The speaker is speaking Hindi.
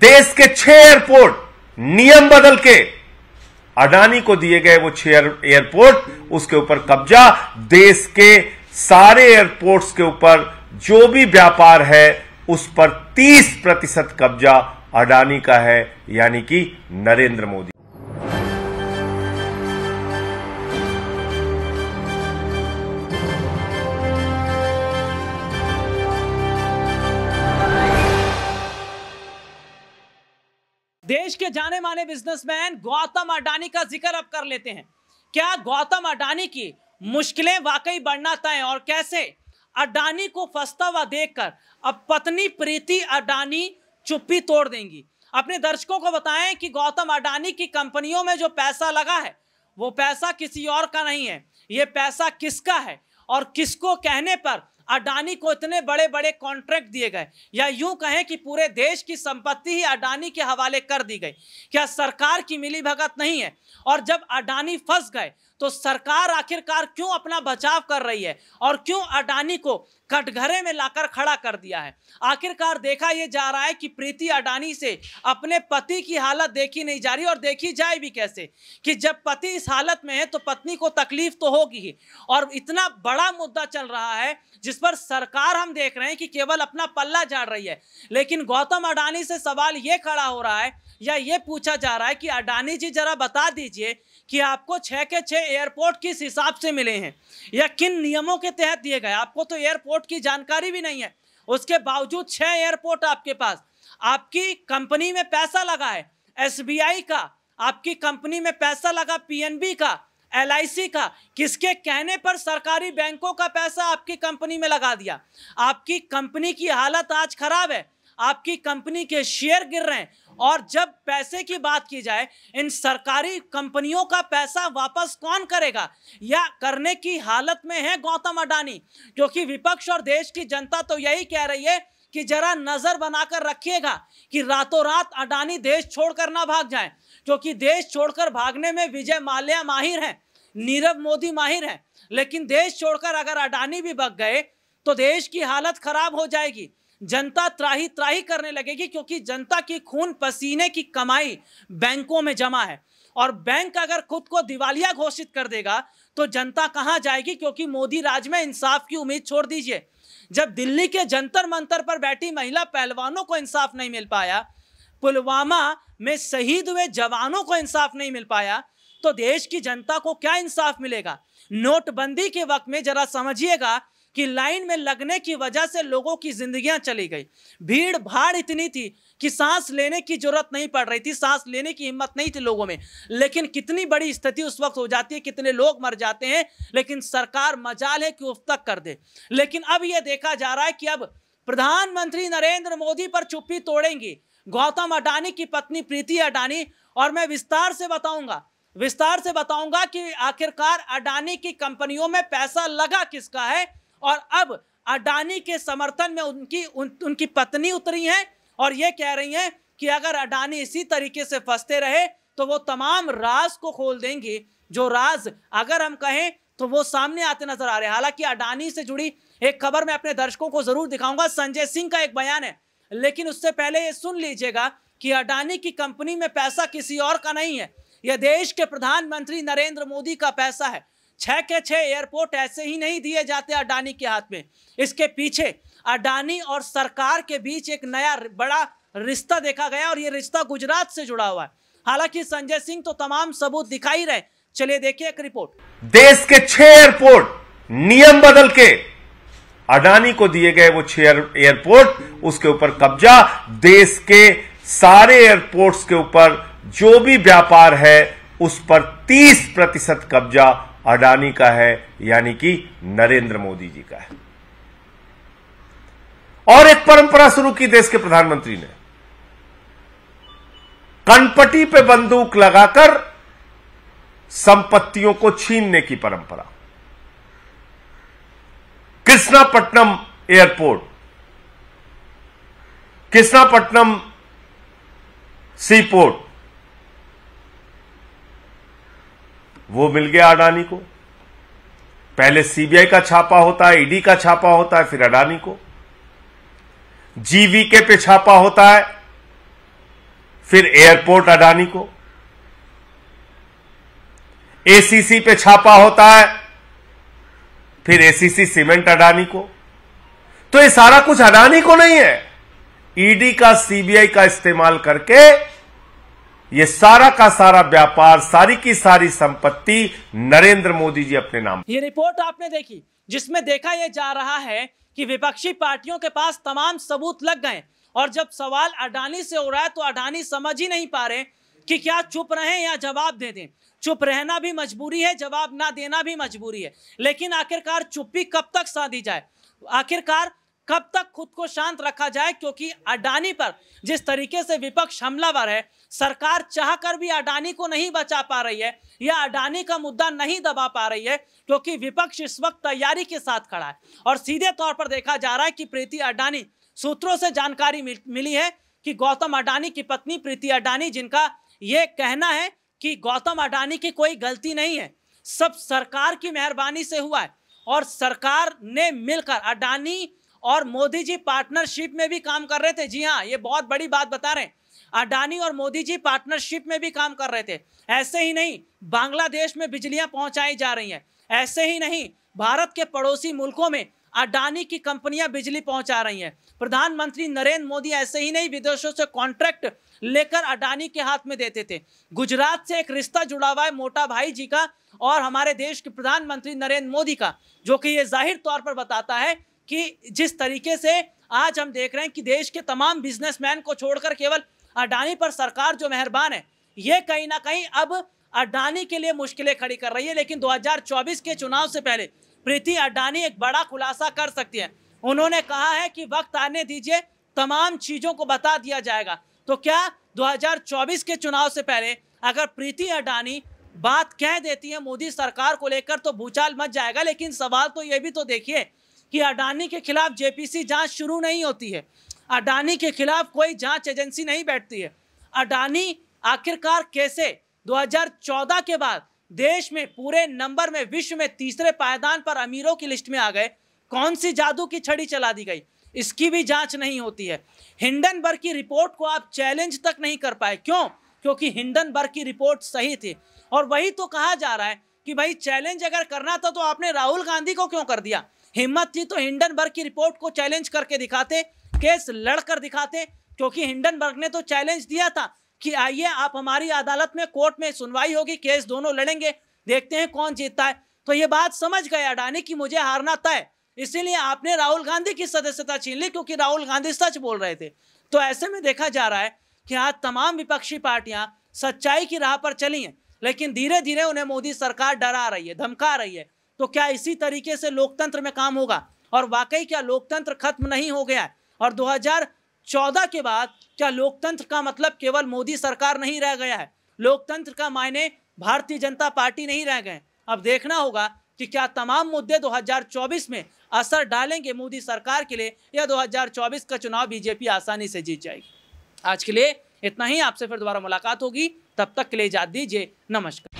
देश के छह एयरपोर्ट नियम बदल के अडानी को दिए गए वो छह एयरपोर्ट उसके ऊपर कब्जा देश के सारे एयरपोर्ट्स के ऊपर जो भी व्यापार है उस पर 30 प्रतिशत कब्जा अडानी का है यानी कि नरेंद्र मोदी देश के जाने माने बिजनेसमैन गौतम अडानी का जिक्र अब कर लेते हैं क्या गौतम अडानी की मुश्किलें वाकई बढ़ना तय और कैसे अडानी को फंसता हुआ देखकर अब पत्नी प्रीति अडानी चुप्पी तोड़ देंगी अपने दर्शकों को बताएं कि गौतम अडानी की कंपनियों में जो पैसा लगा है वो पैसा किसी और का नहीं है ये पैसा किसका है और किसको कहने पर अडानी को इतने बड़े बड़े कॉन्ट्रैक्ट दिए गए या यूं कहें कि पूरे देश की संपत्ति ही अडानी के हवाले कर दी गई क्या सरकार की मिली भगत नहीं है और जब अडानी फंस गए तो सरकार आखिरकार क्यों अपना बचाव कर रही है और क्यों अडानी को कटघरे में लाकर खड़ा कर दिया है आखिरकार देखा यह जा रहा है कि प्रीति अडानी से अपने पति की हालत देखी नहीं जा रही और देखी जाए भी कैसे कि जब पति इस हालत में है तो पत्नी को तकलीफ तो होगी ही और इतना बड़ा मुद्दा चल रहा है जिस पर सरकार हम देख रहे हैं कि केवल अपना पल्ला झाड़ रही है लेकिन गौतम अडानी से सवाल ये खड़ा हो रहा है या ये पूछा जा रहा है कि अडानी जी जरा बता दीजिए कि आपको छः के छः एयरपोर्ट किस हिसाब से मिले हैं या किन नियमों के तहत दिए गए आपको तो एयरपोर्ट की जानकारी भी नहीं है उसके बावजूद छः एयरपोर्ट आपके पास आपकी कंपनी में पैसा लगा है एस का आपकी कंपनी में पैसा लगा पी का एल का किसके कहने पर सरकारी बैंकों का पैसा आपकी कंपनी में लगा दिया आपकी कंपनी की हालत आज खराब है आपकी कंपनी के शेयर गिर रहे हैं और जब पैसे की बात की जाए इन सरकारी कंपनियों का पैसा वापस कौन करेगा या करने की हालत में है गौतम अडानी क्योंकि विपक्ष और देश की जनता तो यही कह रही है कि जरा नजर बनाकर रखिएगा कि रातों रात अडानी देश छोड़कर ना भाग जाए क्योंकि देश छोड़कर भागने में विजय माल्या माहिर है नीरव मोदी माहिर है लेकिन देश छोड़कर अगर अडानी भी भग गए तो देश की हालत खराब हो जाएगी जनता त्राही त्राही करने लगेगी क्योंकि जनता की खून पसीने की कमाई बैंकों में जमा है और बैंक अगर खुद को दिवालिया घोषित कर देगा तो जनता कहाँ जाएगी क्योंकि मोदी राज में इंसाफ की उम्मीद छोड़ दीजिए जब दिल्ली के जंतर मंतर पर बैठी महिला पहलवानों को इंसाफ नहीं मिल पाया पुलवामा में शहीद हुए जवानों को इंसाफ नहीं मिल पाया तो देश की जनता को क्या इंसाफ मिलेगा नोटबंदी के वक्त में जरा समझिएगा कि लाइन में लगने की वजह से लोगों की जिंदगियां चली गई भीड़ भाड़ इतनी थी कि सांस लेने की जरूरत नहीं पड़ रही थी सांस लेने की हिम्मत नहीं थी लोगों में लेकिन कितनी बड़ी स्थिति उस वक्त हो जाती है कितने लोग मर जाते हैं लेकिन सरकार मजाल है कि उफ तक कर दे लेकिन अब यह देखा जा रहा है कि अब प्रधानमंत्री नरेंद्र मोदी पर चुप्पी तोड़ेंगी गौतम अडानी की पत्नी प्रीति अडानी और मैं विस्तार से बताऊंगा विस्तार से बताऊंगा कि आखिरकार अडानी की कंपनियों में पैसा लगा किसका है और अब अडानी के समर्थन में उनकी उन, उनकी पत्नी उतरी हैं और ये कह रही हैं कि अगर अडानी इसी तरीके से फंसते रहे तो वो तमाम राज को खोल देंगे जो राज अगर हम कहें तो वो सामने आते नजर आ रहे हैं हालांकि अडानी से जुड़ी एक खबर मैं अपने दर्शकों को जरूर दिखाऊंगा संजय सिंह का एक बयान है लेकिन उससे पहले ये सुन लीजिएगा कि अडानी की कंपनी में पैसा किसी और का नहीं है यह देश के प्रधानमंत्री नरेंद्र मोदी का पैसा है छः के छः एयरपोर्ट ऐसे ही नहीं दिए जाते अडानी के हाथ में इसके पीछे अडानी और सरकार के बीच एक नया बड़ा रिश्ता देखा गया और ये रिश्ता गुजरात से जुड़ा हुआ है हालांकि संजय सिंह तो तमाम सबूत दिखाई रहे चलिए देखिए एक रिपोर्ट देश के छह एयरपोर्ट नियम बदल के अडानी को दिए गए वो छह एयरपोर्ट उसके ऊपर कब्जा देश के सारे एयरपोर्ट्स के ऊपर जो भी व्यापार है उस पर 30 प्रतिशत कब्जा अडानी का है यानी कि नरेंद्र मोदी जी का है और एक परंपरा शुरू की देश के प्रधानमंत्री ने कनपटी पे बंदूक लगाकर संपत्तियों को छीनने की परंपरा Krishnapatnam airport Krishnapatnam sea port वो मिल गया अडानी को पहले सीबीआई का छापा होता है ईडी का छापा होता है फिर अडानी को जीवीके पे छापा होता है फिर एयरपोर्ट अडानी को एसीसी पे छापा होता है फिर एसीसी सीमेंट अडानी को तो ये सारा कुछ अडानी को नहीं है ईडी का सीबीआई का इस्तेमाल करके ये सारा का सारा व्यापार सारी की सारी संपत्ति नरेंद्र मोदी जी अपने नाम ये रिपोर्ट आपने देखी जिसमें देखा यह जा रहा है कि विपक्षी पार्टियों के पास तमाम सबूत लग गए और जब सवाल अडानी से हो रहा है तो अडानी समझ ही नहीं पा रहे कि क्या चुप रहें या जवाब दे दें चुप रहना भी मजबूरी है जवाब ना देना भी मजबूरी है लेकिन आखिरकार चुप्पी कब तक साधी जाए आखिरकार कब तक खुद को शांत रखा जाए क्योंकि अडानी पर जिस तरीके से विपक्ष हमलावर है सरकार चाह कर भी अडानी को नहीं बचा पा रही है या अडानी का मुद्दा नहीं दबा पा रही है क्योंकि विपक्ष इस वक्त तैयारी के साथ खड़ा है और सीधे तौर पर देखा जा रहा है कि प्रीति अडानी सूत्रों से जानकारी मिली है कि गौतम अडानी की पत्नी प्रीति अडानी जिनका ये कहना है कि गौतम अडानी की कोई गलती नहीं है सब सरकार की मेहरबानी से हुआ है और सरकार ने मिलकर अडानी और मोदी जी पार्टनरशिप में भी काम कर रहे थे जी हाँ ये बहुत बड़ी बात बता रहे हैं अडानी और मोदी जी पार्टनरशिप में भी काम कर रहे थे ऐसे ही नहीं बांग्लादेश में बिजलियां पहुंचाई जा रही हैं ऐसे ही नहीं भारत के पड़ोसी मुल्कों में अडानी की कंपनियां बिजली पहुंचा रही हैं प्रधानमंत्री नरेंद्र मोदी ऐसे ही नहीं विदेशों से कॉन्ट्रैक्ट लेकर अडानी के हाथ में देते थे गुजरात से एक रिश्ता जुड़ा हुआ है मोटा भाई जी का और हमारे देश के प्रधानमंत्री नरेंद्र मोदी का जो कि ये जाहिर तौर पर बताता है कि जिस तरीके से आज हम देख रहे हैं कि देश के तमाम बिजनेसमैन को छोड़कर केवल अडानी पर सरकार जो मेहरबान है ये कहीं ना कहीं अब अडानी के लिए मुश्किलें खड़ी कर रही है लेकिन 2024 के चुनाव से पहले प्रीति अडानी एक बड़ा खुलासा कर सकती है उन्होंने कहा है कि वक्त आने दीजिए तमाम चीज़ों को बता दिया जाएगा तो क्या 2024 के चुनाव से पहले अगर प्रीति अडानी बात कह देती है मोदी सरकार को लेकर तो भूचाल मच जाएगा लेकिन सवाल तो ये भी तो देखिए कि अडानी के खिलाफ जेपीसी जांच शुरू नहीं होती है अडानी के खिलाफ कोई जांच एजेंसी नहीं बैठती है अडानी आखिरकार कैसे 2014 के बाद देश में पूरे नंबर में विश्व में तीसरे पायदान पर अमीरों की लिस्ट में आ गए कौन सी जादू की छड़ी चला दी गई इसकी भी जांच नहीं होती है हिंडनबर्ग की रिपोर्ट को आप चैलेंज तक नहीं कर पाए क्यों क्योंकि हिंडनबर्ग की रिपोर्ट सही थी और वही तो कहा जा रहा है कि भाई चैलेंज अगर करना था तो आपने राहुल गांधी को क्यों कर दिया हिम्मत थी तो हिंडनबर्ग की रिपोर्ट को चैलेंज करके दिखाते केस लड़कर दिखाते क्योंकि हिंडनबर्ग ने तो चैलेंज दिया था कि आइए आप हमारी अदालत में कोर्ट में सुनवाई होगी केस दोनों लड़ेंगे देखते हैं कौन जीतता है तो ये बात समझ गए अडानी की मुझे हारना तय इसीलिए आपने राहुल गांधी की सदस्यता छीन ली क्योंकि राहुल गांधी सच बोल रहे थे तो ऐसे में देखा जा रहा है कि आज तमाम विपक्षी पार्टियां सच्चाई की राह पर चली हैं लेकिन धीरे धीरे उन्हें मोदी सरकार डरा रही है धमका रही है तो क्या इसी तरीके से लोकतंत्र में काम होगा और वाकई क्या लोकतंत्र खत्म नहीं हो गया है और 2014 के बाद क्या लोकतंत्र का मतलब केवल मोदी सरकार नहीं रह गया है लोकतंत्र का मायने भारतीय जनता पार्टी नहीं रह गए अब देखना होगा कि क्या तमाम मुद्दे 2024 में असर डालेंगे मोदी सरकार के लिए या 2024 का चुनाव बीजेपी आसानी से जीत जाएगी आज के लिए इतना ही आपसे फिर दोबारा मुलाकात होगी तब तक के लिए जा दीजिए नमस्कार